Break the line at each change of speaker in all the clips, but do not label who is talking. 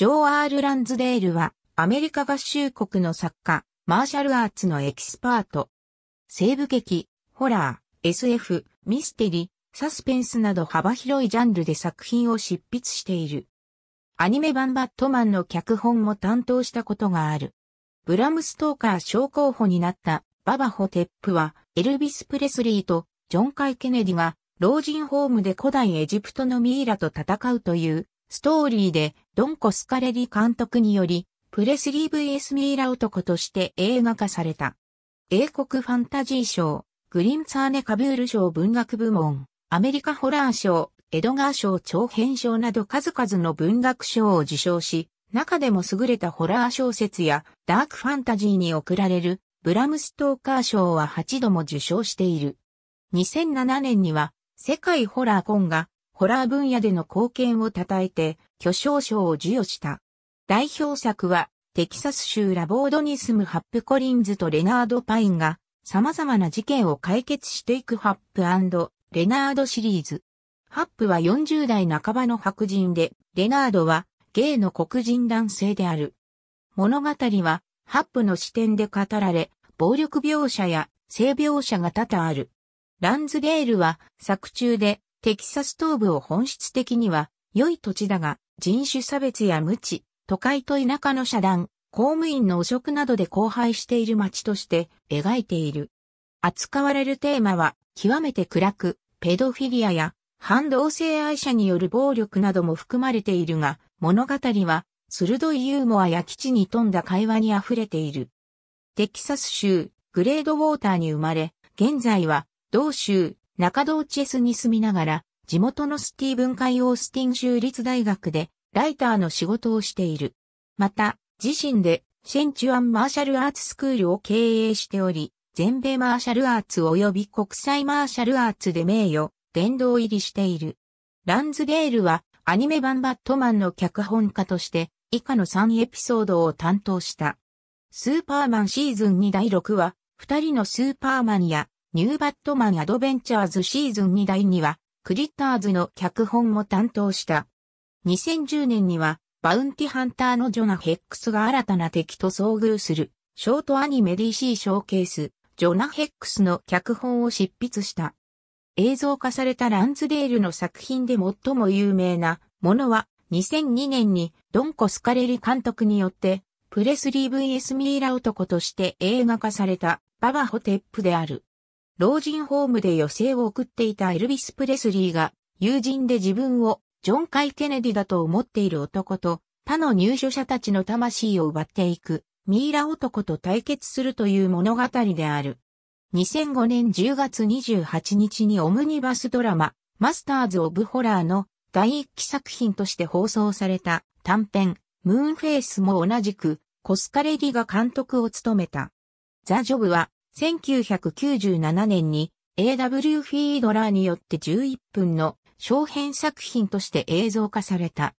ジョー・アール・ランズデールは、アメリカ合衆国の作家、マーシャルアーツのエキスパート。西部劇、ホラー、SF、ミステリー、サスペンスなど幅広いジャンルで作品を執筆している。アニメ版バットマンの脚本も担当したことがある。ブラムストーカー賞候補になったババホ・テップは、エルビス・プレスリーとジョン・カイ・ケネディが老人ホームで古代エジプトのミイラと戦うというストーリーでドン・コスカレリ監督により、プレスリー VS ミイラ男として映画化された。英国ファンタジー賞、グリムツァーネ・カブール賞文学部門、アメリカホラー賞、エドガー賞長編賞など数々の文学賞を受賞し、中でも優れたホラー小説やダークファンタジーに贈られるブラムストーカー賞は8度も受賞している。2007年には世界ホラーコンがホラー分野での貢献を称えて、巨匠賞を授与した。代表作は、テキサス州ラボードに住むハップ・コリンズとレナード・パインが、様々な事件を解決していくハップレナードシリーズ。ハップは40代半ばの白人で、レナードはゲイの黒人男性である。物語は、ハップの視点で語られ、暴力描写や性描写が多々ある。ランズゲールは作中でテキサス東部を本質的には良い土地だが人種差別や無知、都会と田舎の遮断、公務員の汚職などで荒廃している街として描いている。扱われるテーマは極めて暗く、ペドフィリアや反同性愛者による暴力なども含まれているが、物語は鋭いユーモアや基地に富んだ会話に溢れている。テキサス州グレードウォーターに生まれ、現在は同州中道チェスに住みながら、地元のスティーブンイオースティン州立大学でライターの仕事をしている。また、自身でシェンチュアンマーシャルアーツスクールを経営しており、全米マーシャルアーツ及び国際マーシャルアーツで名誉、殿堂入りしている。ランズデールはアニメ版バットマンの脚本家として以下の3エピソードを担当した。スーパーマンシーズン2第6話、二人のスーパーマンやニューバットマンアドベンチャーズシーズン2第2話、クリッターズの脚本も担当した。2010年には、バウンティハンターのジョナ・ヘックスが新たな敵と遭遇する、ショートアニメ DC ショーケース、ジョナ・ヘックスの脚本を執筆した。映像化されたランズデールの作品で最も有名なものは、2002年にドンコ・スカレリ監督によって、プレスリー VS ミイラ男として映画化された、ババホテップである。老人ホームで余生を送っていたエルビス・プレスリーが、友人で自分をジョン・カイ・ケネディだと思っている男と、他の入所者たちの魂を奪っていく、ミイラ男と対決するという物語である。2005年10月28日にオムニバスドラマ、マスターズ・オブ・ホラーの第一期作品として放送された短編、ムーンフェイスも同じく、コスカレディが監督を務めた。ザ・ジョブは、1997年に A.W. フィードラーによって11分の小編作品として映像化された。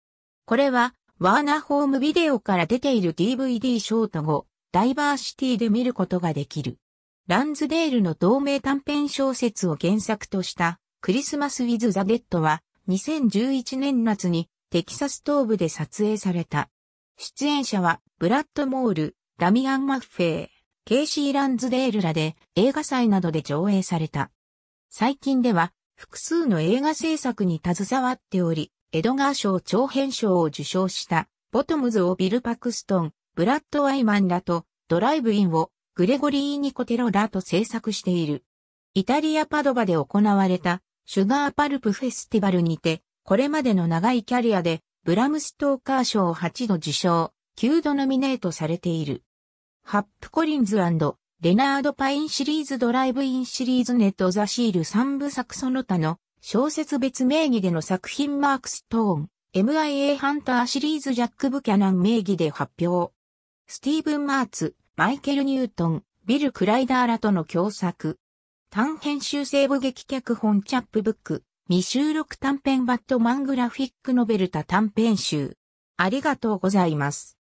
これは、ワーナーホームビデオから出ている DVD ショート後、ダイバーシティで見ることができる。ランズデールの同名短編小説を原作としたクリスマス・ウィズ・ザ・デッドは2011年夏にテキサス東部で撮影された。出演者はブラッド・モール、ダミアン・マッフェー。ケイシー・ランズデールらで映画祭などで上映された。最近では複数の映画制作に携わっており、エドガー賞長編賞を受賞したボトムズをビル・パクストン、ブラッド・アイマンらとドライブインをグレゴリー・ニコテロらと制作している。イタリア・パドバで行われたシュガーパルプフェスティバルにて、これまでの長いキャリアでブラムストーカー賞を8度受賞、9度ノミネートされている。ハップコリンズレナード・パインシリーズドライブインシリーズネット・ザ・シール3部作その他の小説別名義での作品マークストーン、MIA ハンターシリーズジャック・ブキャナン名義で発表。スティーブン・マーツ、マイケル・ニュートン、ビル・クライダーらとの共作。短編集西部劇脚本チャップブック、未収録短編バットマングラフィックノベルタ短編集。ありがとうございます。